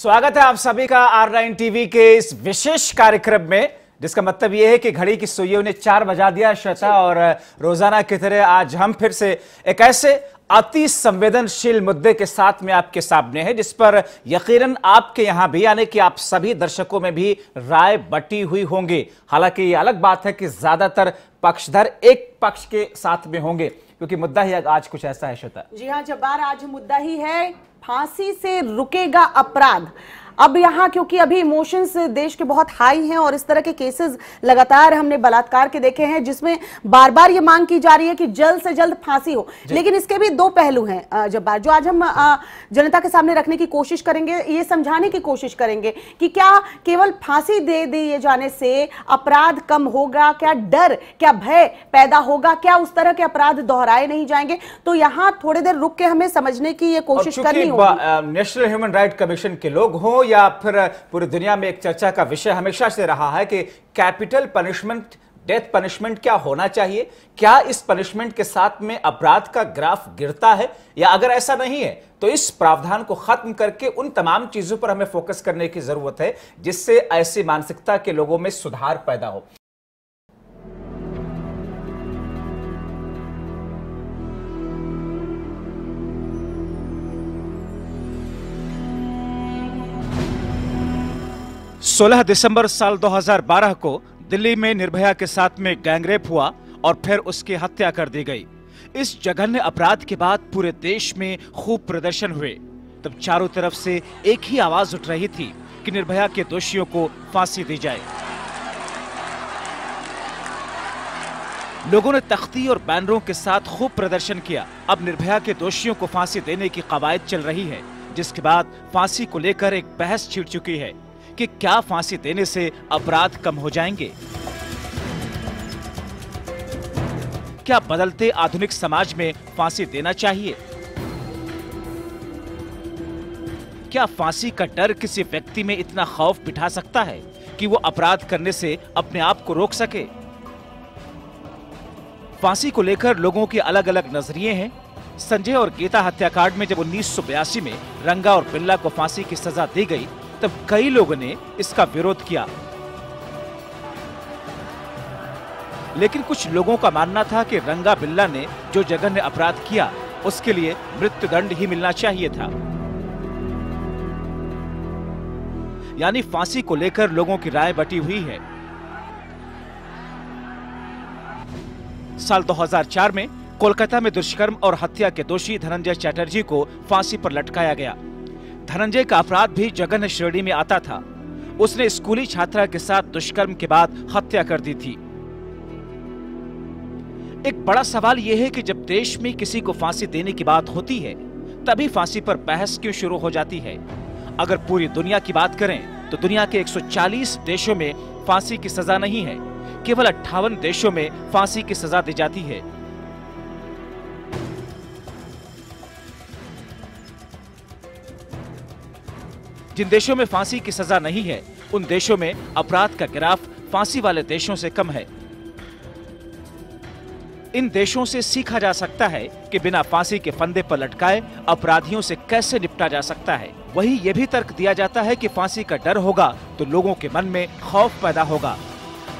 स्वागत है आप सभी का आर नाइन टीवी के इस विशेष कार्यक्रम में जिसका मतलब यह है कि घड़ी की सुइयों ने चार बजा दिया श्वेता और रोजाना की तरह आज हम फिर से एक ऐसे अति संवेदनशील मुद्दे के साथ में आपके सामने है जिस पर यकीनन आपके यहां भी यानी कि आप सभी दर्शकों में भी राय बटी हुई होंगी हालांकि ये अलग बात है कि ज्यादातर पक्षधर एक पक्ष के साथ में होंगे क्योंकि मुद्दा ही आज कुछ ऐसा है श्वेता जी हाँ जब्बार आज मुद्दा ही है फांसी से रुकेगा अपराध अब यहाँ क्योंकि अभी इमोशंस देश के बहुत हाई हैं और इस तरह के केसेस लगातार हमने बलात्कार के देखे हैं जिसमें बार बार ये मांग की जा रही है कि जल्द से जल्द फांसी हो लेकिन इसके भी दो पहलू हैं जब्बार जो आज हम जनता के सामने रखने की कोशिश करेंगे ये समझाने की कोशिश करेंगे कि क्या केवल फांसी दे दिए जाने से अपराध कम होगा क्या डर क्या भय पैदा होगा क्या उस तरह के अपराध दोहराए नहीं जाएंगे तो यहाँ थोड़ी देर रुक के हमें समझने की ये कोशिश करनी होगी नेशनल ह्यूमन राइट कमीशन के लोग हों या फिर पूरी दुनिया में एक चर्चा का विषय हमेशा से रहा है कि कैपिटल पनिशमेंट डेथ पनिशमेंट क्या होना चाहिए क्या इस पनिशमेंट के साथ में अपराध का ग्राफ गिरता है या अगर ऐसा नहीं है तो इस प्रावधान को खत्म करके उन तमाम चीजों पर हमें फोकस करने की जरूरत है जिससे ऐसी मानसिकता के लोगों में सुधार पैदा हो 16 दिसंबर साल 2012 को दिल्ली में निर्भया के साथ में गैंगरेप हुआ और फिर उसकी हत्या कर दी गई इस जघन्य अपराध के बाद पूरे देश में खूब प्रदर्शन हुए तब चारों तरफ से एक ही आवाज उठ रही थी कि निर्भया के दोषियों को फांसी दी जाए लोगों ने तख्ती और बैनरों के साथ खूब प्रदर्शन किया अब निर्भया के दोषियों को फांसी देने की कवायद चल रही है जिसके बाद फांसी को लेकर एक बहस छिड़ चुकी है कि क्या फांसी देने से अपराध कम हो जाएंगे क्या बदलते आधुनिक समाज में फांसी देना चाहिए क्या फांसी का डर किसी व्यक्ति में इतना खौफ बिठा सकता है कि वो अपराध करने से अपने आप को रोक सके फांसी को लेकर लोगों के अलग अलग नजरिए हैं संजय और गीता हत्याकांड में जब उन्नीस में रंगा और बिल्ला को फांसी की सजा दी गई तब कई लोगों ने इसका विरोध किया लेकिन कुछ लोगों का मानना था कि रंगा बिल्ला ने जो जघन्य अपराध किया उसके लिए मृत्युदंड ही मिलना चाहिए था यानी फांसी को लेकर लोगों की राय बटी हुई है साल 2004 में कोलकाता में दुष्कर्म और हत्या के दोषी धनंजय चैटर्जी को फांसी पर लटकाया गया धनंजय का अपराध भी जघन्य श्रेणी में आता था उसने स्कूली छात्रा के साथ दुष्कर्म के बाद हत्या कर दी थी एक बड़ा सवाल यह है कि जब देश में किसी को फांसी देने की बात होती है तभी फांसी पर बहस क्यों शुरू हो जाती है अगर पूरी दुनिया की बात करें तो दुनिया के 140 देशों में फांसी की सजा नहीं है केवल अट्ठावन देशों में फांसी की सजा दी जाती है जिन देशों में फांसी की सजा नहीं है उन देशों में अपराध का ग्राफ फांसी वाले देशों से कम है इन देशों से सीखा जा सकता है कि बिना फांसी के फंदे पर लटकाए अपराधियों से कैसे निपटा जा सकता है वही ये भी तर्क दिया जाता है कि फांसी का डर होगा तो लोगों के मन में खौफ पैदा होगा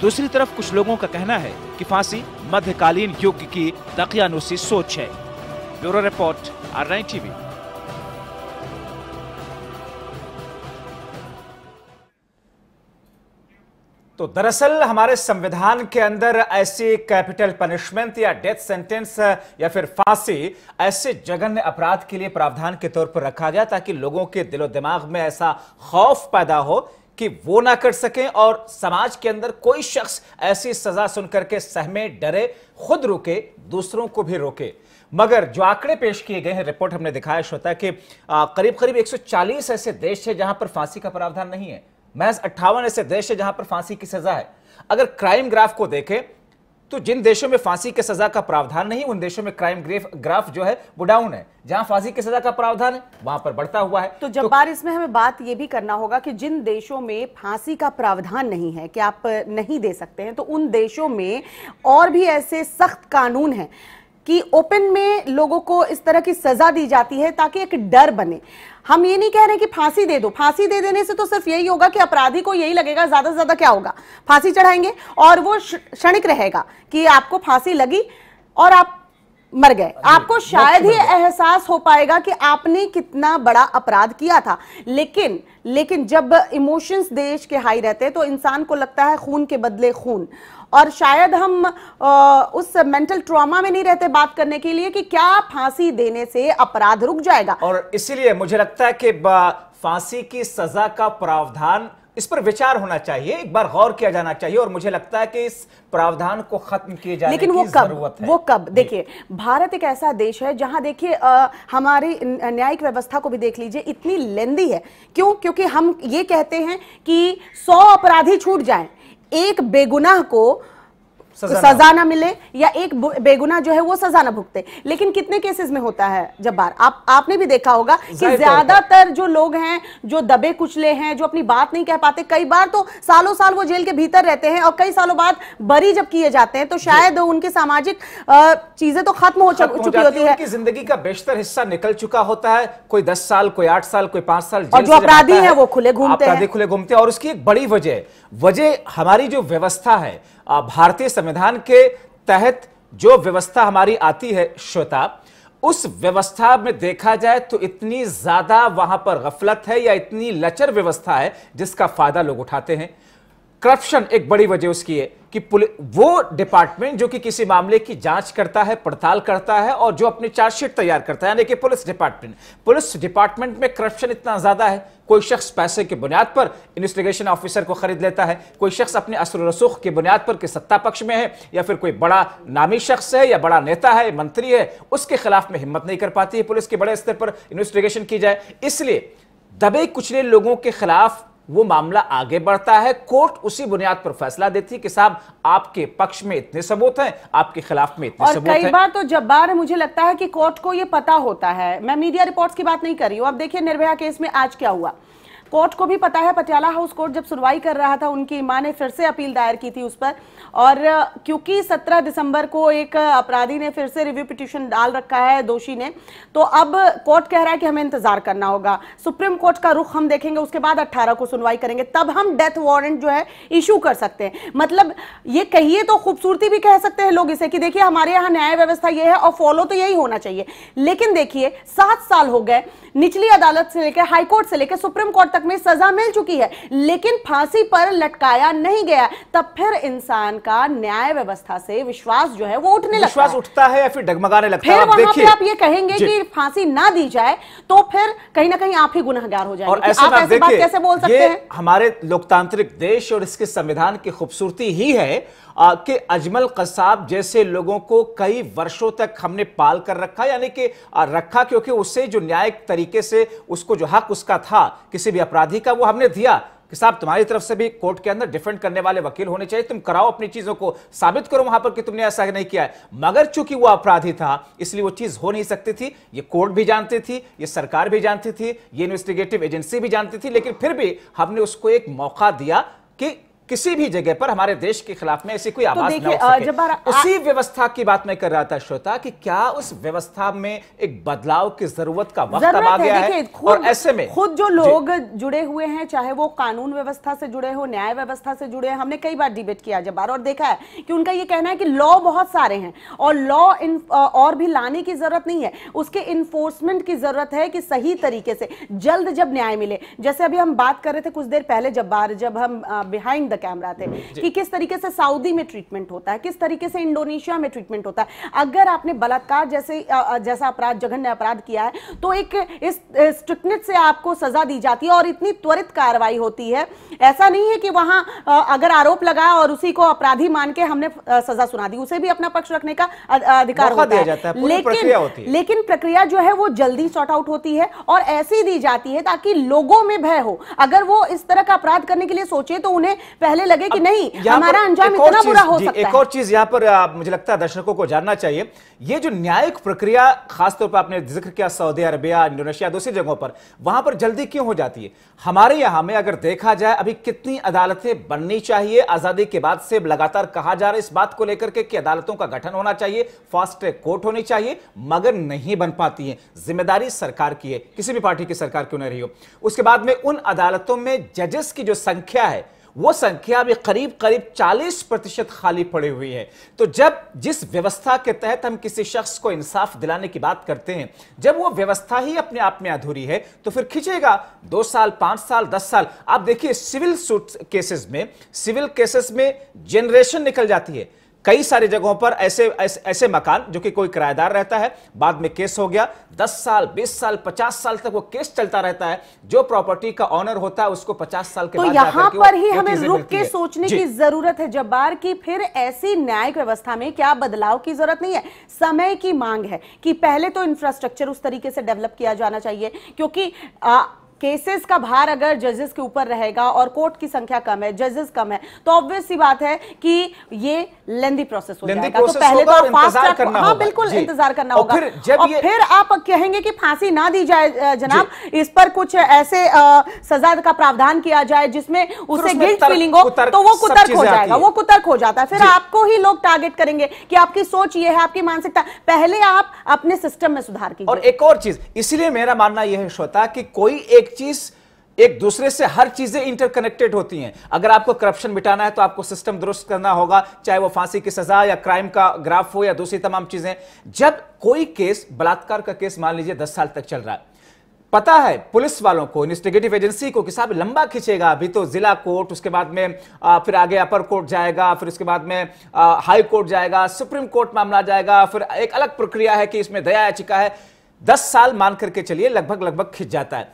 दूसरी तरफ कुछ लोगों का कहना है कि फांसी मध्यकालीन युग की दकियानुसी सोच है ब्यूरो रिपोर्ट आर टीवी तो दरअसल हमारे संविधान के अंदर ऐसी कैपिटल पनिशमेंट या डेथ सेंटेंस या फिर फांसी ऐसे जघन्य अपराध के लिए प्रावधान के तौर पर रखा गया ताकि लोगों के दिलो दिमाग में ऐसा खौफ पैदा हो कि वो ना कर सकें और समाज के अंदर कोई शख्स ऐसी सजा सुनकर के सहमे डरे खुद रुके दूसरों को भी रोके मगर जो आंकड़े पेश किए गए हैं रिपोर्ट हमने दिखाया श्रोता कि करीब करीब 140 ऐसे देश है जहां पर फांसी का प्रावधान नहीं है महज अट्ठावन ऐसे देश है जहां पर फांसी की सजा है अगर क्राइम ग्राफ को देखें तो जिन देशों में फांसी की सजा का प्रावधान नहीं उन देशों में क्राइम ग्राफ जो है वो डाउन है जहां फांसी की सजा का प्रावधान है वहां पर बढ़ता हुआ है तो जब्बार तो, इसमें हमें बात यह भी करना होगा कि जिन देशों में फांसी का प्रावधान नहीं है कि आप नहीं दे सकते हैं तो उन देशों में और भी ऐसे सख्त कानून हैं कि ओपन में लोगों को इस तरह की सजा दी जाती है ताकि एक डर बने हम ये नहीं कह रहे कि फांसी दे दो फांसी दे देने से तो सिर्फ यही होगा कि अपराधी को यही लगेगा ज्यादा से ज्यादा क्या होगा फांसी चढ़ाएंगे और वो क्षणिक रहेगा कि आपको फांसी लगी और आप मर गए आपको शायद ही एहसास हो पाएगा कि आपने कितना बड़ा अपराध किया था लेकिन लेकिन जब इमोशंस देश के हाई रहते हैं तो इंसान को लगता है खून के बदले खून और शायद हम आ, उस मेंटल ट्रॉमा में नहीं रहते बात करने के लिए कि क्या फांसी देने से अपराध रुक जाएगा और इसीलिए मुझे लगता है कि फांसी की सजा का प्रावधान इस पर विचार होना चाहिए एक बार गौर किया जाना चाहिए और मुझे लगता है कि इस प्रावधान को खत्म किए जाए लेकिन वो कब वो कब देखिए भारत एक ऐसा देश है जहां देखिए हमारी न्यायिक व्यवस्था को भी देख लीजिए इतनी लेंदी है क्यों क्योंकि हम ये कहते हैं कि सौ अपराधी छूट जाए एक बेगुनाह को सजा, सजा ना मिले या एक बेगुना जो है वो सजा ना भुगते लेकिन कितने केसेस में होता है जब्बार आप आपने भी देखा होगा कि ज्यादातर जो लोग हैं जो दबे कुचले हैं जो अपनी बात नहीं कह पाते कई बार तो सालों साल वो जेल के भीतर रहते हैं और कई सालों बाद बरी जब किए जाते हैं तो शायद उनके सामाजिक चीजें तो खत्म हो चुकी होती है जिंदगी का बेशतर हिस्सा निकल चुका होता है कोई दस साल कोई आठ साल कोई पांच साल जो अपराधी है वो खुले घूमते हैं खुले घूमते हैं और उसकी एक बड़ी वजह वजह हमारी जो व्यवस्था है भारतीय संविधान के तहत जो व्यवस्था हमारी आती है श्रोता उस व्यवस्था में देखा जाए तो इतनी ज्यादा वहां पर गफलत है या इतनी लचर व्यवस्था है जिसका फायदा लोग उठाते हैं करप्शन एक बड़ी वजह उसकी है कि वो डिपार्टमेंट जो कि किसी मामले की जांच करता है पड़ताल करता है और जो अपनी चार्जशीट तैयार करता है यानी कि पुलिस डिपार्टमेंट पुलिस डिपार्टमेंट में करप्शन इतना ज्यादा है कोई शख्स पैसे की बुनियाद पर इन्वेस्टिगेशन ऑफिसर को खरीद लेता है कोई शख्स अपने असर रसूख की बुनियाद पर कि सत्ता पक्ष में है या फिर कोई बड़ा नामी शख्स है या बड़ा नेता है मंत्री है उसके खिलाफ में हिम्मत नहीं कर पाती है पुलिस के बड़े स्तर पर इन्वेस्टिगेशन की जाए इसलिए दबे कुचले लोगों के खिलाफ वो मामला आगे बढ़ता है कोर्ट उसी बुनियाद पर फैसला देती है कि साहब आपके पक्ष में इतने सबूत हैं आपके खिलाफ में इतने और सबूत कई बार तो जब बार मुझे लगता है कि कोर्ट को ये पता होता है मैं मीडिया रिपोर्ट्स की बात नहीं कर रही हूँ अब देखिए निर्भया केस में आज क्या हुआ कोर्ट को भी पता है पटियाला हाउस कोर्ट जब सुनवाई कर रहा था उनकी मां ने फिर से अपील दायर की थी उस पर और क्योंकि 17 दिसंबर को एक अपराधी ने फिर से रिव्यू पिटिशन डाल रखा है दोषी ने तो अब कोर्ट कह रहा है कि हमें इंतजार करना होगा सुप्रीम कोर्ट का रुख हम देखेंगे उसके बाद अट्ठारह को सुनवाई करेंगे तब हम डेथ वारंट जो है इशू कर सकते हैं मतलब ये कहिए तो खूबसूरती भी कह सकते हैं लोग इसे कि देखिए हमारे यहाँ न्याय व्यवस्था ये है और फॉलो तो यही होना चाहिए लेकिन देखिए सात साल हो गए निचली अदालत से लेकर हाईकोर्ट से लेकर सुप्रीम कोर्ट तक तक में सजा मिल चुकी है लेकिन फांसी पर लटकाया नहीं गया तब फिर इंसान का न्याय व्यवस्था से विश्वास जो है वो उठने लगता विश्वास उठता है या फिर डगमगाने लगता है वहां आप ये कहेंगे कि फांसी ना दी जाए तो फिर कहीं ना कहीं आप ही गुनहगार हो जाए आप बात कैसे बोल सकते हैं हमारे लोकतांत्रिक देश और इसके संविधान की खूबसूरती ही है कि अजमल कसाब जैसे लोगों को कई वर्षों तक हमने पाल कर रखा यानी कि रखा क्योंकि उससे जो न्यायिक तरीके से उसको जो हक उसका था किसी भी अपराधी का वो हमने दिया कि साहब तुम्हारी तरफ से भी कोर्ट के अंदर डिफेंड करने वाले वकील होने चाहिए तुम कराओ अपनी चीजों को साबित करो वहां पर कि तुमने ऐसा नहीं किया है मगर चूंकि वो अपराधी था इसलिए वो चीज हो नहीं सकती थी ये कोर्ट भी जानती थी ये सरकार भी जानती थी ये इन्वेस्टिगेटिव एजेंसी भी जानती थी लेकिन फिर भी हमने उसको एक मौका दिया कि किसी भी जगह पर हमारे देश के खिलाफ में ऐसी कोई तो आवाज तो ना उठ सके। आ, उसी व्यवस्था की बात मैं कर रहा था श्रोता कि क्या उस व्यवस्था में एक बदलाव की जरूरत का वक्त आ गया है, है और ऐसे में खुद जो लोग जुड़े हुए हैं चाहे वो कानून व्यवस्था से जुड़े हो न्याय व्यवस्था से जुड़े हमने कई बार डिबेट किया जब और देखा है कि उनका ये कहना है कि लॉ बहुत सारे हैं और लॉ और भी लाने की जरूरत नहीं है उसके इन्फोर्समेंट की जरूरत है कि सही तरीके से जल्द जब न्याय मिले जैसे अभी हम बात कर रहे थे कुछ देर पहले जब बार जब हम बिहाइंड द कैमरा थे कि किस तरीके से सऊदी में ट्रीटमेंट होता है किस तरीके से इंडोनेशिया में ट्रीटमेंट होता है अगर आपने बलात्कार जैसे जैसा अपराध जघन्य अपराध किया है तो एक इस स्ट्रिक्टनेस से आपको सजा दी जाती है और इतनी त्वरित कार्रवाई होती है ऐसा नहीं है कि वहां अगर आरोप लगाया और उसी को अपराधी मान के हमने सजा सुना दी उसे भी अपना पक्ष रखने का अधिकार होता है, जाता है लेकिन होती है। लेकिन प्रक्रिया जो है वो जल्दी सॉर्ट आउट होती है और ऐसी दी जाती है ताकि लोगों में भय हो अगर वो इस तरह का अपराध करने के लिए सोचे तो उन्हें पहले लगे कि नहीं हमारा अंजाम इतना बुरा हो सकता है एक और चीज यहाँ पर मुझे लगता है दर्शकों को जानना चाहिए ये जो न्यायिक प्रक्रिया खासतौर पर आपने जिक्र किया सऊदी अरबिया इंडोनेशिया दूसरी जगहों पर वहां पर जल्दी क्यों हो जाती है हमारे यहाँ में अगर देखा जाए अभी कितनी अदालतें बननी चाहिए आजादी के बाद से लगातार कहा जा रहा है इस बात को लेकर के कि अदालतों का गठन होना चाहिए फास्ट ट्रैक कोर्ट होनी चाहिए मगर नहीं बन पाती है जिम्मेदारी सरकार की है किसी भी पार्टी की सरकार क्यों नहीं रही हो उसके बाद में उन अदालतों में जजेस की जो संख्या है वो संख्या भी करीब करीब 40 प्रतिशत खाली पड़ी हुई है तो जब जिस व्यवस्था के तहत हम किसी शख्स को इंसाफ दिलाने की बात करते हैं जब वो व्यवस्था ही अपने आप में अधूरी है तो फिर खींचेगा दो साल पांच साल दस साल आप देखिए सिविल सूट केसेस में सिविल केसेस में जनरेशन निकल जाती है कई सारे जगहों पर ऐसे ऐसे, ऐसे मकान जो कि कोई किराएदार रहता है बाद में केस हो गया 10 साल 20 साल 50 साल तक वो केस चलता रहता है जो प्रॉपर्टी का ऑनर होता है उसको 50 साल के तो बाद यहां पर ही हमें रुक के सोचने की जरूरत है जब्बार की फिर ऐसी न्यायिक व्यवस्था में क्या बदलाव की जरूरत नहीं है समय की मांग है कि पहले तो इंफ्रास्ट्रक्चर उस तरीके से डेवलप किया जाना चाहिए क्योंकि केसेस का भार अगर जजेस के ऊपर रहेगा और कोर्ट की संख्या कम है जजेस कम है तो ऑब्वियस सी बात है कि ये लेंदी प्रोसेस हो लेंदी जाएगा प्रोसेस तो पहले तो आप फास्ट ट्रैक हाँ बिल्कुल इंतजार करना होगा और फिर, और फिर आप कहेंगे कि फांसी ना दी जाए जनाब इस पर कुछ ऐसे सजा का प्रावधान किया जाए जिसमें उसे गिल्ट फीलिंग हो तो वो कुतर्क हो जाएगा वो कुतर्क हो जाता है फिर आपको ही लोग टारगेट करेंगे कि आपकी सोच ये है आपकी मानसिकता पहले आप अपने सिस्टम में सुधार कीजिए और एक और चीज इसलिए मेरा मानना यह है श्रोता कि कोई एक चीज एक दूसरे से हर चीजें इंटरकनेक्टेड होती हैं अगर आपको करप्शन मिटाना है तो आपको सिस्टम दुरुस्त करना होगा चाहे वो फांसी की सजा या क्राइम का ग्राफ हो या दूसरी तमाम चीजें जब कोई केस बलात्कार का केस मान लीजिए दस साल तक चल रहा है पता है पुलिस वालों को इन्वेस्टिगेटिव एजेंसी को कि साहब लंबा खींचेगा अभी तो जिला कोर्ट उसके बाद में आ, फिर आगे अपर कोर्ट जाएगा फिर उसके बाद में आ, हाई कोर्ट जाएगा सुप्रीम कोर्ट मामला जाएगा फिर एक अलग प्रक्रिया है कि इसमें दया याचिका है दस साल मान करके चलिए लगभग लगभग खिंच जाता है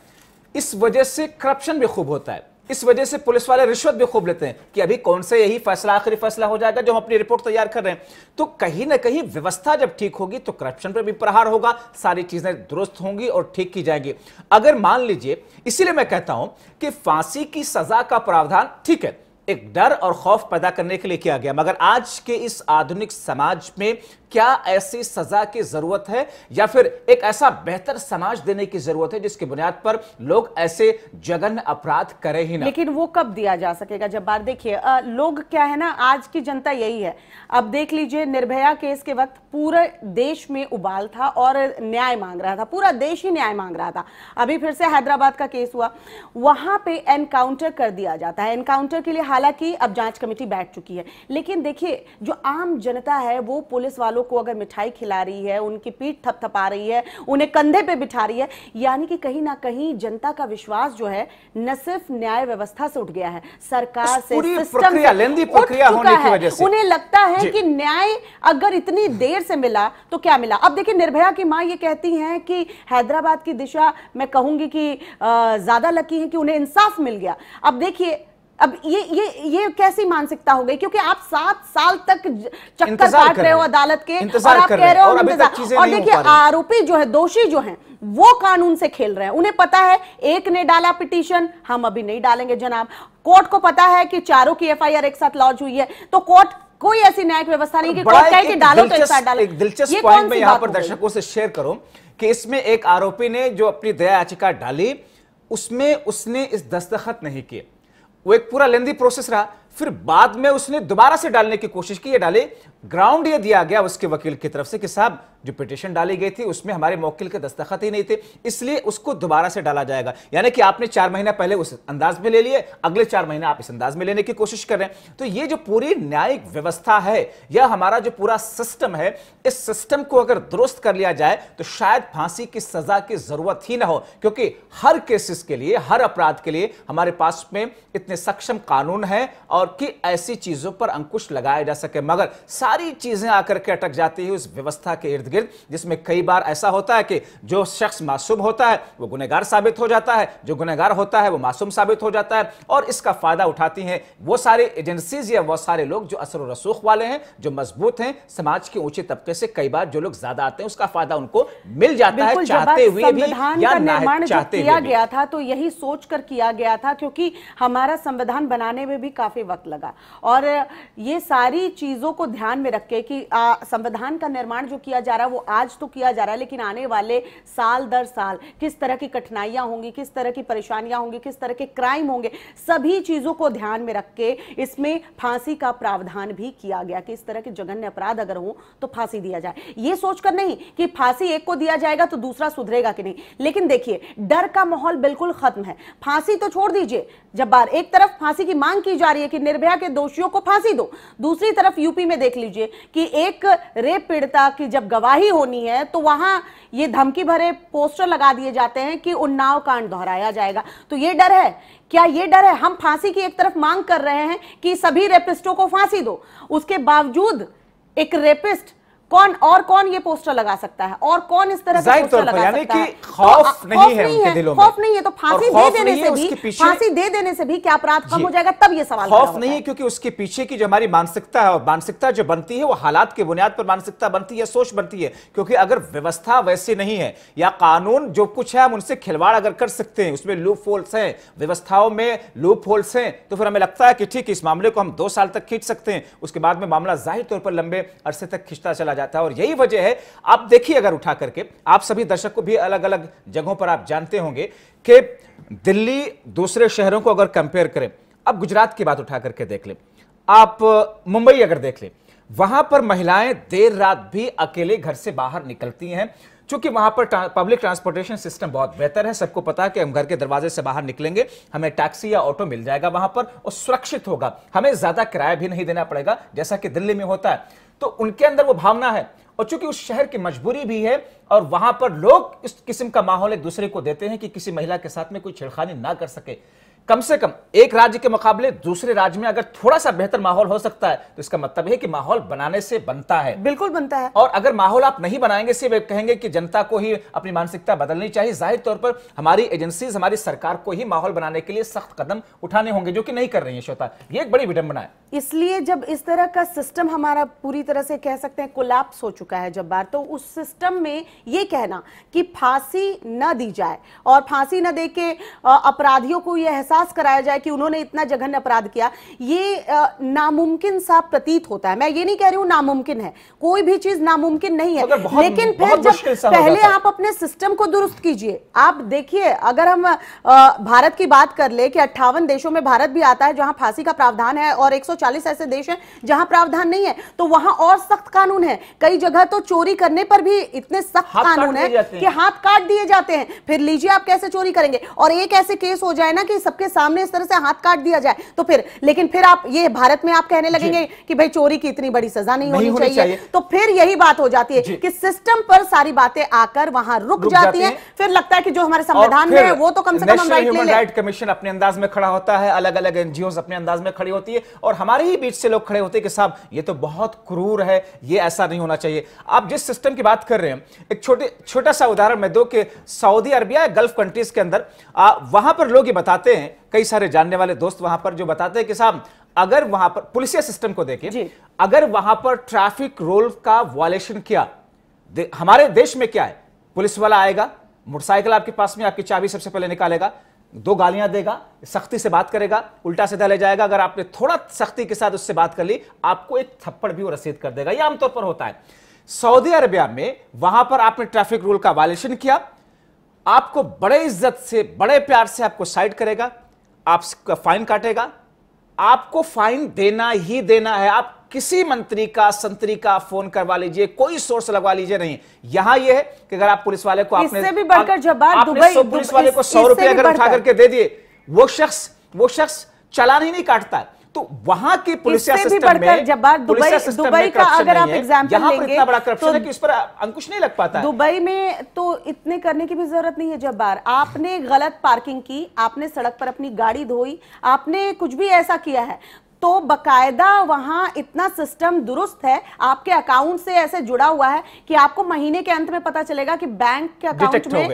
इस वजह से करप्शन भी खूब होता है इस वजह से पुलिस वाले रिश्वत भी खूब लेते हैं कि अभी कौन सा यही फैसला आखिरी फैसला हो जाएगा जो हम अपनी रिपोर्ट तैयार कर रहे हैं तो कहीं ना कहीं व्यवस्था जब ठीक होगी तो करप्शन पर भी प्रहार होगा सारी चीजें दुरुस्त होंगी और ठीक की जाएंगी अगर मान लीजिए इसीलिए मैं कहता हूं कि फांसी की सजा का प्रावधान ठीक है एक डर और खौफ पैदा करने के लिए किया गया मगर आज के इस आधुनिक समाज में क्या ऐसी सजा की जरूरत है या फिर एक ऐसा बेहतर समाज देने की जरूरत है जिसकी बुनियाद पर लोग ऐसे जघन्य अपराध करे ही ना लेकिन वो कब दिया जा सकेगा जब बार देखिए लोग क्या है ना आज की जनता यही है अब देख लीजिए निर्भया केस के वक्त पूरे देश में उबाल था और न्याय मांग रहा था पूरा देश ही न्याय मांग रहा था अभी फिर से हैदराबाद का केस हुआ वहां पे एनकाउंटर कर दिया जाता है एनकाउंटर के लिए हालांकि अब जांच कमेटी बैठ चुकी है लेकिन देखिए जो आम जनता है वो पुलिस वालों को अगर मिठाई खिला रही है उनकी पीठ थपथपा रही है उन्हें कंधे पे बिठा रही है यानी कि कहीं ना कहीं जनता का विश्वास जो है न सिर्फ न्याय व्यवस्था से उठ गया है सरकार से सिस्टम से प्रक्रिया होने की वजह से उन्हें लगता है कि न्याय अगर इतनी देर से मिला तो क्या मिला अब देखिए निर्भया की माँ ये कहती है कि हैदराबाद की दिशा मैं कहूंगी कि ज्यादा लकी है कि उन्हें इंसाफ मिल गया अब देखिए अब ये ये ये कैसी मानसिकता हो गई क्योंकि आप सात साल तक चक्कर काट रहे हो अदालत के और आप कह रहे हो इंतजार और देखिए आरोपी जो है दोषी जो है वो कानून से खेल रहे हैं उन्हें पता है एक ने डाला पिटीशन हम अभी नहीं डालेंगे जनाब कोर्ट को पता है कि चारों की एफआईआर एक साथ लॉन्च हुई है तो कोर्ट कोई ऐसी न्यायिक व्यवस्था नहीं कि कोर्ट कहे कि डालो तो एक साथ दिलचस्प पॉइंट मैं यहाँ पर दर्शकों से शेयर करो कि इसमें एक आरोपी ने जो अपनी दया याचिका डाली उसमें उसने इस दस्तखत नहीं किए वो एक पूरा लेंदी प्रोसेस रहा फिर बाद में उसने दोबारा से डालने की कोशिश की ये डाले ग्राउंड ये दिया गया उसके वकील की तरफ से कि साहब जो पिटिशन डाली गई थी उसमें हमारे मौकिल के दस्तखत ही नहीं थे इसलिए उसको दोबारा से डाला जाएगा यानी कि आपने चार महीना पहले उस अंदाज में ले लिए अगले चार महीने आप इस अंदाज में लेने की कोशिश कर रहे हैं तो ये जो पूरी न्यायिक व्यवस्था है या हमारा जो पूरा सिस्टम है इस सिस्टम को अगर दुरुस्त कर लिया जाए तो शायद फांसी की सजा की जरूरत ही ना हो क्योंकि हर केसेस के लिए हर अपराध के लिए हमारे पास में इतने सक्षम कानून है और और कि ऐसी चीजों पर अंकुश लगाया जा सके मगर सारी चीजें आकर के अटक जाती है उस व्यवस्था के इर्द गिर्द जिसमें कई बार ऐसा होता है कि जो शख्स मासूम होता है वो गुनहगार साबित हो जाता है जो गुनहगार होता है वो मासूम साबित हो जाता है और इसका फायदा उठाती हैं वो सारी एजेंसीज या वो सारे लोग जो असर रसूख वाले हैं जो मजबूत हैं समाज के ऊंचे तबके से कई बार जो लोग ज्यादा आते हैं उसका फायदा उनको मिल जाता है चाहते हुए भी निर्माण किया गया था तो यही सोच कर किया गया था क्योंकि हमारा संविधान बनाने में भी काफी वक्त लगा और ये सारी चीज़ों को ध्यान में रख के कि संविधान का निर्माण जो किया जा रहा है वो आज तो किया जा रहा है लेकिन आने वाले साल दर साल किस तरह की कठिनाइयां होंगी किस तरह की परेशानियां होंगी किस तरह के क्राइम होंगे सभी चीज़ों को ध्यान में रख के इसमें फांसी का प्रावधान भी किया गया कि इस तरह के जघन्य अपराध अगर हो तो फांसी दिया जाए ये सोचकर नहीं कि फांसी एक को दिया जाएगा तो दूसरा सुधरेगा कि नहीं लेकिन देखिए डर का माहौल बिल्कुल खत्म है फांसी तो छोड़ दीजिए जब बार एक तरफ फांसी की मांग की जा रही है कि कि निर्भया के दोषियों को फांसी दो दूसरी तरफ यूपी में देख लीजिए कि एक रेप पीड़िता की जब गवाही होनी है तो वहां ये धमकी भरे पोस्टर लगा दिए जाते हैं कि उन्नाव कांड दोहराया जाएगा तो ये डर है क्या ये डर है हम फांसी की एक तरफ मांग कर रहे हैं कि सभी रेपिस्टों को फांसी दो उसके बावजूद एक रेपिस्ट कौन और कौन ये पोस्टर लगा सकता है और कौन इस तरह का पोस्टर लगा सकता है तो, खौफ तो, नहीं, है, उनके दिलों में खौफ नहीं है तो फांसी दे देने से भी फांसी दे देने से भी क्या अपराध कम हो जाएगा तब ये सवाल खौफ नहीं है क्योंकि उसके पीछे की जो हमारी मानसिकता है और मानसिकता जो बनती है वो हालात की बुनियाद पर मानसिकता बनती है सोच बनती है क्योंकि अगर व्यवस्था वैसी नहीं है या कानून जो कुछ है हम उनसे खिलवाड़ अगर कर सकते हैं उसमें लूप होल्स है व्यवस्थाओं में लूप होल्स है तो फिर हमें लगता है कि ठीक है इस मामले को हम दो साल तक खींच सकते हैं उसके बाद में मामला जाहिर तौर पर लंबे अरसे तक खींचता चला जाता है और यही वजह है आप देखिए अगर उठा करके आप सभी दर्शक को भी अलग अलग जगहों पर आप जानते होंगे कि दिल्ली दूसरे शहरों को अगर कंपेयर करें अब गुजरात की बात उठा करके देख लें आप मुंबई अगर देख लें वहां पर महिलाएं देर रात भी अकेले घर से बाहर निकलती हैं क्योंकि वहां पर ट्रां, पब्लिक ट्रांसपोर्टेशन सिस्टम बहुत बेहतर है सबको पता है कि हम घर के दरवाजे से बाहर निकलेंगे हमें टैक्सी या ऑटो मिल जाएगा वहां पर और सुरक्षित होगा हमें ज्यादा किराया भी नहीं देना पड़ेगा जैसा कि दिल्ली में होता है तो उनके अंदर वो भावना है और चूंकि उस शहर की मजबूरी भी है और वहां पर लोग इस किस्म का माहौल एक दूसरे को देते हैं कि किसी महिला के साथ में कोई छेड़खानी ना कर सके कम से कम एक राज्य के मुकाबले दूसरे राज्य में अगर थोड़ा सा बेहतर माहौल हो सकता है तो इसका मतलब है कि माहौल बनाने से बनता है बिल्कुल बनता है और अगर माहौल आप नहीं बनाएंगे सिर्फ कहेंगे कि जनता को ही अपनी मानसिकता बदलनी चाहिए जाहिर तौर पर हमारी एजेंसीज हमारी सरकार को ही माहौल बनाने के लिए सख्त कदम उठाने होंगे जो कि नहीं कर रही है श्वेता ये एक बड़ी विडम्बना है इसलिए जब इस तरह का सिस्टम हमारा पूरी तरह से कह सकते हैं कोलैप्स हो चुका है जब बार तो उस सिस्टम में ये कहना कि फांसी न दी जाए और फांसी न दे के अपराधियों को यह एहसास एहसास कराया जाए कि उन्होंने इतना जघन्य अपराध किया ये नामुमकिन सा प्रतीत होता है मैं ये नहीं कह रही हूँ नामुमकिन है कोई भी चीज नामुमकिन नहीं है बहुत, लेकिन फिर जब पहले आप अपने सिस्टम को दुरुस्त कीजिए आप देखिए अगर हम भारत की बात कर ले कि अट्ठावन देशों में भारत भी आता है जहां फांसी का प्रावधान है और 140 ऐसे देश हैं जहां प्रावधान नहीं है तो वहां और सख्त कानून है कई जगह तो चोरी करने पर भी इतने सख्त कानून है कि हाथ काट दिए जाते हैं फिर लीजिए आप कैसे चोरी करेंगे और एक ऐसे केस हो जाए ना कि सबके के सामने इस तरह से हाथ काट दिया जाए तो फिर लेकिन फिर आप ये भारत में आप कहने लगेंगे कि भाई चोरी की इतनी बड़ी सजा नहीं, होनी चाहिए।, तो फिर यही बात हो जाती है कि सिस्टम पर सारी बातें आकर वहां रुक जाती है फिर लगता है कि जो हमारे संविधान में है वो तो कम से कम राइट कमीशन अपने अंदाज में खड़ा होता है अलग अलग एनजीओ अपने अंदाज में खड़ी होती है और हमारे ही बीच से लोग खड़े होते हैं कि साहब ये तो बहुत क्रूर है ये ऐसा नहीं होना चाहिए आप जिस सिस्टम की बात कर रहे हैं एक छोटे छोटा सा उदाहरण मैं दो कि सऊदी अरबिया गल्फ कंट्रीज के अंदर आ, वहां पर लोग ये बताते हैं कई सारे जानने वाले दोस्त वहां पर जो बताते हैं कि साहब अगर वहां पर पुलिसिया सिस्टम को देखें अगर वहां पर ट्रैफिक रोल का वॉलेशन किया दे, हमारे देश में क्या है पुलिस वाला आएगा मोटरसाइकिल आपके पास में आपकी चाबी सबसे पहले निकालेगा दो गालियां देगा सख्ती से बात करेगा उल्टा सीधा ले जाएगा अगर आपने थोड़ा सख्ती के साथ उससे बात कर ली आपको एक थप्पड़ भी वो रसीद कर देगा यह आमतौर पर होता है सऊदी अरबिया में वहां पर आपने ट्रैफिक रूल का वायलेशन किया आपको बड़े इज्जत से बड़े प्यार से आपको साइड करेगा आपका फाइन काटेगा आपको फाइन देना ही देना है आप किसी मंत्री का संतरी का फोन करवा लीजिए कोई सोर्स लगवा लीजिए नहीं यहां यह है कि अगर आप पुलिस वाले को आपने इससे भी बढ़कर जबार पुलिस वाले को सौ रुपया अगर उठा करके दे दिए वो शख्स वो शख्स चलान ही नहीं काटता है तो वहां की पुलिस सिस्टम में जब दुबई दुबई का अगर आप एग्जाम्पल लेंगे इतना बड़ा करप्शन तो है कि पर अंकुश नहीं लग पाता दुबई में तो इतने करने की भी जरूरत नहीं है बार आपने गलत पार्किंग की आपने सड़क पर अपनी गाड़ी धोई आपने कुछ भी ऐसा किया है तो बकायदा वहां इतना सिस्टम दुरुस्त है आपके अकाउंट से ऐसे जुड़ा हुआ है कि आपको महीने के अंत में पता चलेगा कि बैंक के अकाउंट में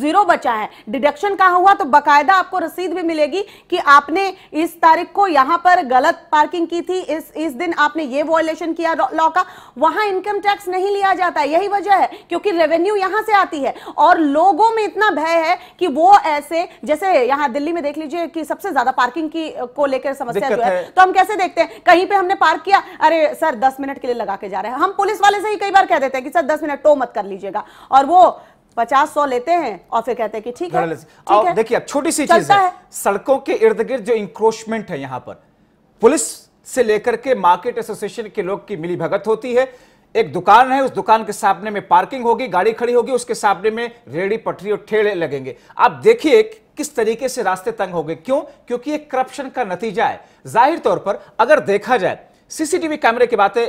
जीरो बचा है डिडक्शन कहा हुआ तो बकायदा आपको रसीद भी मिलेगी कि आपने इस तारीख को यहां पर गलत पार्किंग की थी इस इस दिन आपने ये वॉयलेशन किया लॉ का वहां इनकम टैक्स नहीं लिया जाता यही वजह है क्योंकि रेवेन्यू यहां से आती है और लोगों में इतना भय है कि वो ऐसे जैसे यहां दिल्ली में देख लीजिए कि सबसे ज्यादा पार्किंग की को लेकर समस्या जो है तो हम कैसे देखते हैं कहीं पे हमने पार्क किया अरे सर दस मिनट के लिए लगा के जा रहे हैं हम पुलिस वाले से ही कई बार कह देते हैं कि सर दस मिनट टो मत कर लीजिएगा और वो पचास सौ लेते हैं और फिर कहते हैं कि ठीक है देखिए छोटी सी चीज है सड़कों के इर्द गिर्द जो इंक्रोचमेंट है यहाँ पर पुलिस से लेकर के मार्केट एसोसिएशन के लोग की मिली होती है एक दुकान है उस दुकान के सामने में पार्किंग होगी गाड़ी खड़ी होगी उसके सामने में रेड़ी पटरी और ठेले लगेंगे आप देखिए किस तरीके से रास्ते तंग हो गए क्यों क्योंकि एक करप्शन का नतीजा है जाहिर तौर पर अगर देखा जाए सीसीटीवी कैमरे की बातें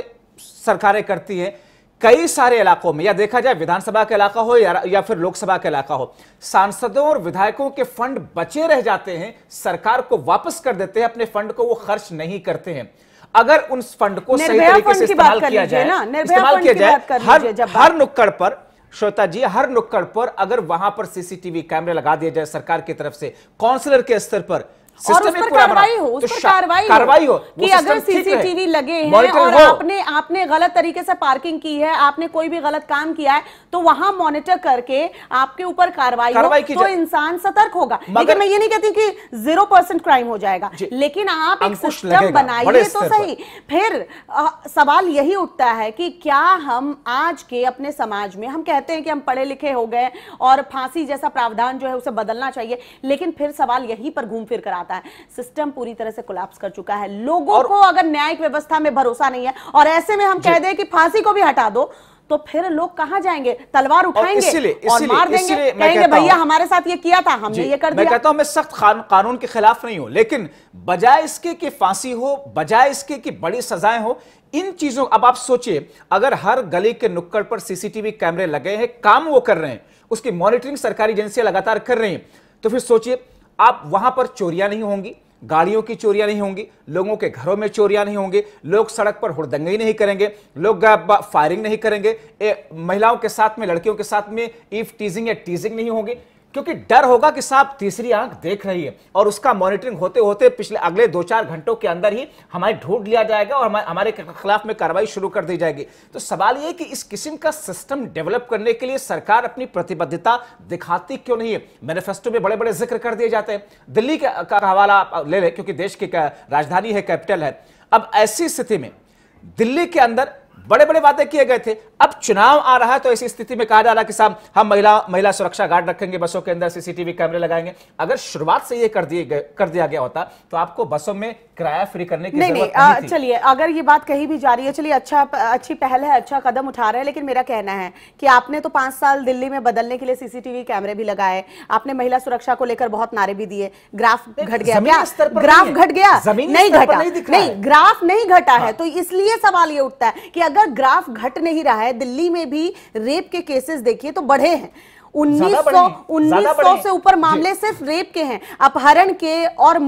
सरकारें करती हैं कई सारे इलाकों में या देखा जाए विधानसभा का इलाका हो या, या फिर लोकसभा का इलाका हो सांसदों और विधायकों के फंड बचे रह जाते हैं सरकार को वापस कर देते हैं अपने फंड को वो खर्च नहीं करते हैं अगर उन फंड को सही तरीके से इस्तेमाल किया जाए इस्तेमाल किया जाए हर हर नुक्कड़ पर श्रोता जी हर नुक्कड़ पर अगर वहां पर सीसीटीवी कैमरे लगा दिए जाए सरकार की तरफ से काउंसिलर के स्तर पर और उस पर तो कार्रवाई हो उस पर कार्रवाई कार्रवाई हो कि अगर सीसीटीवी लगे हैं और आपने आपने गलत तरीके से पार्किंग की है आपने कोई भी गलत काम किया है तो वहां मॉनिटर करके आपके ऊपर कार्रवाई हो तो इंसान सतर्क होगा लेकिन मैं ये नहीं कहती कि जीरो परसेंट क्राइम हो जाएगा लेकिन आप एक सिस्टम बनाइए तो सही फिर सवाल यही उठता है कि क्या हम आज के अपने समाज में हम कहते हैं कि हम पढ़े लिखे हो गए और फांसी जैसा प्रावधान जो है उसे बदलना चाहिए लेकिन फिर सवाल यही पर घूम फिर कर आता आता है सिस्टम पूरी तरह से कोलैप्स कर चुका है लोगों को अगर न्यायिक व्यवस्था में भरोसा नहीं है और ऐसे में हम कह दें कि फांसी को भी हटा दो तो फिर लोग कहाँ जाएंगे तलवार उठाएंगे और, इसलिए, इसलिए, और मार देंगे कहेंगे भैया हमारे साथ ये किया था हमने ये कर दिया मैं कहता हूं मैं सख्त कानून के खिलाफ नहीं हूं लेकिन बजाय इसके कि फांसी हो बजाय इसके कि बड़ी सजाएं हो इन चीजों अब आप सोचिए अगर हर गली के नुक्कड़ पर सीसीटीवी कैमरे लगे हैं काम वो कर रहे हैं उसकी मॉनिटरिंग सरकारी एजेंसियां लगातार कर रही है तो फिर सोचिए आप वहां पर चोरियां नहीं होंगी गाड़ियों की चोरियां नहीं होंगी लोगों के घरों में चोरियां नहीं होंगी लोग सड़क पर हुड़दंगे नहीं करेंगे लोग फायरिंग नहीं करेंगे ए, महिलाओं के साथ में लड़कियों के साथ में इफ टीजिंग या टीजिंग नहीं होगी क्योंकि डर होगा कि साहब तीसरी आंख देख रही है और उसका मॉनिटरिंग होते होते पिछले अगले दो चार घंटों के अंदर ही हमारे ढूंढ लिया जाएगा और हमारे खिलाफ में कार्रवाई शुरू कर दी जाएगी तो सवाल यह कि इस किस्म का सिस्टम डेवलप करने के लिए सरकार अपनी प्रतिबद्धता दिखाती क्यों नहीं है मैनिफेस्टो में बड़े बड़े जिक्र कर दिए जाते हैं दिल्ली का हवाला ले लें क्योंकि देश की राजधानी है कैपिटल है अब ऐसी स्थिति में दिल्ली के अंदर बड़े बड़े वादे किए गए थे अब चुनाव आ रहा है तो ऐसी स्थिति में कहा जा रहा है कि साहब हम महिला महिला सुरक्षा गार्ड रखेंगे बसों के अंदर सीसीटीवी कैमरे लगाएंगे अगर शुरुआत से ये कर दिए कर दिया गया होता तो आपको बसों में किराया फ्री करने की नहीं नहीं चलिए अगर ये बात कही भी जा रही है चलिए अच्छा अच्छी पहल है अच्छा कदम उठा रहे हैं लेकिन मेरा कहना है कि आपने तो पांच साल दिल्ली में बदलने के लिए सीसीटीवी कैमरे भी लगाए आपने महिला सुरक्षा को लेकर बहुत नारे भी दिए ग्राफ घट गया क्या ग्राफ घट गया नहीं घटा नहीं ग्राफ नहीं घटा है हाँ। तो इसलिए सवाल ये उठता है कि अगर ग्राफ घट नहीं रहा है दिल्ली में भी रेप के केसेस देखिए तो बढ़े हैं 1900 से ऊपर मामले सिर्फ रेप के हैं अपहरण के और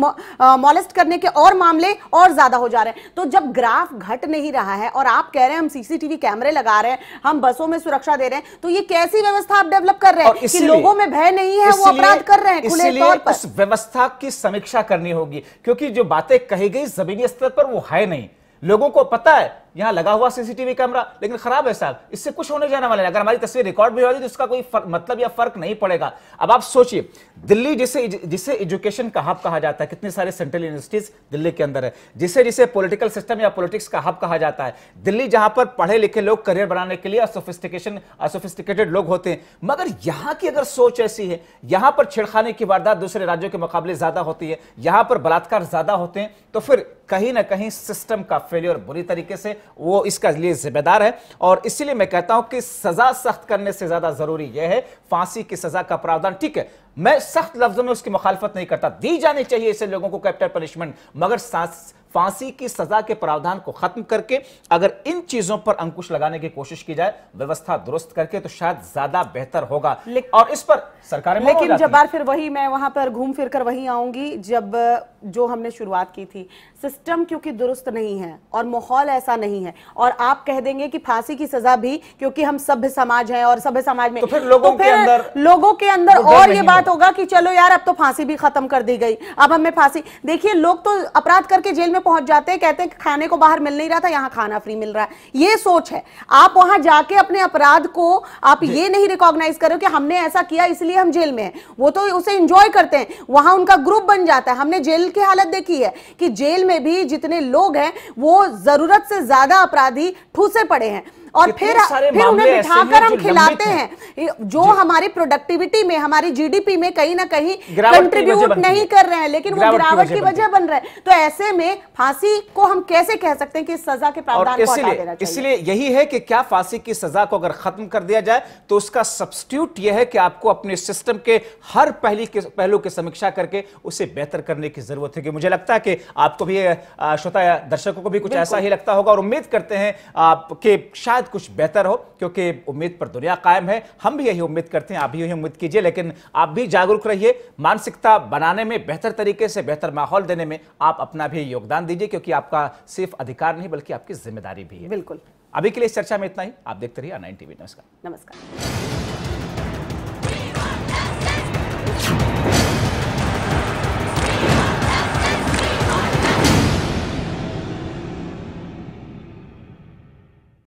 मॉलेस्ट करने के और मामले और ज्यादा हो जा रहे हैं तो जब ग्राफ घट नहीं रहा है और आप कह रहे हैं हम सीसीटीवी कैमरे लगा रहे हैं हम बसों में सुरक्षा दे रहे हैं तो ये कैसी व्यवस्था आप डेवलप कर रहे हैं कि लोगों में भय नहीं है वो अपराध कर रहे हैं खुले तौर पर व्यवस्था की समीक्षा करनी होगी क्योंकि जो बातें कही गई जमीनी स्तर पर वो है नहीं लोगों को पता है यहाँ लगा हुआ सीसीटीवी कैमरा लेकिन खराब है साहब इससे कुछ होने जाने वाले अगर हमारी तस्वीर रिकॉर्ड भी हो जाती तो इसका कोई मतलब या फर्क नहीं पड़ेगा अब आप सोचिए दिल्ली जिसे जिसे एजुकेशन का हब कहा जाता है कितने सारे सेंट्रल यूनिवर्सिटीज दिल्ली के अंदर है जिसे जिसे पोलिटिकल सिस्टम या पॉलिटिक्स का हब कहा जाता है दिल्ली जहां पर पढ़े लिखे लोग करियर बनाने के लिए असोफिस्टिकेशन असोफिस्टिकेटेड लोग होते हैं मगर यहां की अगर सोच ऐसी है यहां पर छेड़खाने की वारदात दूसरे राज्यों के मुकाबले ज्यादा होती है यहां पर बलात्कार ज्यादा होते हैं तो फिर कहीं ना कहीं सिस्टम का फेलियर बुरी तरीके से वो इसका लिए जिम्मेदार है और इसलिए मैं कहता हूं कि सजा सख्त करने से ज्यादा जरूरी यह है फांसी की सजा का प्रावधान ठीक है मैं सख्त लफ्जों में उसकी मुखालफत नहीं करता दी जानी चाहिए इसे लोगों को कैप्टन पनिशमेंट मगर फांसी की सजा के प्रावधान को खत्म करके अगर इन चीजों पर अंकुश लगाने की कोशिश की जाए व्यवस्था दुरुस्त करके तो शायद ज्यादा बेहतर होगा और इस पर सरकार लेकिन जब बार फिर वही मैं वहां पर घूम फिर कर वही आऊंगी जब जो हमने शुरुआत की थी सिस्टम क्योंकि दुरुस्त नहीं है और माहौल ऐसा नहीं है और आप कह देंगे कि फांसी की सजा भी क्योंकि हम सभ्य समाज हैं और सभ्य समाज में तो फिर लोगों तो फिर के अंदर लोगों के अंदर तो और ये बात होगा कि चलो यार अब तो फांसी भी खत्म कर दी गई अब हमें फांसी देखिए लोग तो अपराध करके जेल में में पहुंच जाते हैं कहते हैं खाने को बाहर मिल नहीं रहा था यहाँ खाना फ्री मिल रहा है ये सोच है आप वहां जाके अपने अपराध को आप ये नहीं रिकॉग्नाइज करो कि हमने ऐसा किया इसलिए हम जेल में है वो तो उसे इंजॉय करते हैं वहां उनका ग्रुप बन जाता है हमने जेल की हालत देखी है कि जेल में भी जितने लोग हैं वो जरूरत से ज्यादा अपराधी ठूसे पड़े हैं और फिर फिर उन्हें बिठाकर हम खिलाते हैं जो हमारी प्रोडक्टिविटी में हमारी जीडीपी में कहीं ना कहीं कंट्रीब्यूट नहीं कर रहे हैं लेकिन वो गिरावट की वजह बन रहे हैं तो ऐसे में फांसी को हम कैसे कह सकते हैं कि सजा के प्रावधान को हटा देना इसलिए यही है कि क्या फांसी की सजा को अगर खत्म कर दिया जाए तो उसका सब्सिट्यूट यह है कि आपको अपने सिस्टम के हर पहली के पहलू की समीक्षा करके उसे बेहतर करने की जरूरत है कि मुझे लगता है कि आपको भी श्रोता दर्शकों को भी कुछ ऐसा ही लगता होगा और उम्मीद करते हैं आप के शायद शायद कुछ बेहतर हो क्योंकि उम्मीद पर दुनिया कायम है हम भी यही उम्मीद करते हैं आप भी यही उम्मीद कीजिए लेकिन आप भी जागरूक रहिए मानसिकता बनाने में बेहतर तरीके से बेहतर माहौल देने में आप अपना भी योगदान दीजिए क्योंकि आपका सिर्फ अधिकार नहीं बल्कि आपकी जिम्मेदारी भी है बिल्कुल अभी के लिए इस चर्चा में इतना ही आप देखते रहिए नाइन टीवी नमस्कार नमस्कार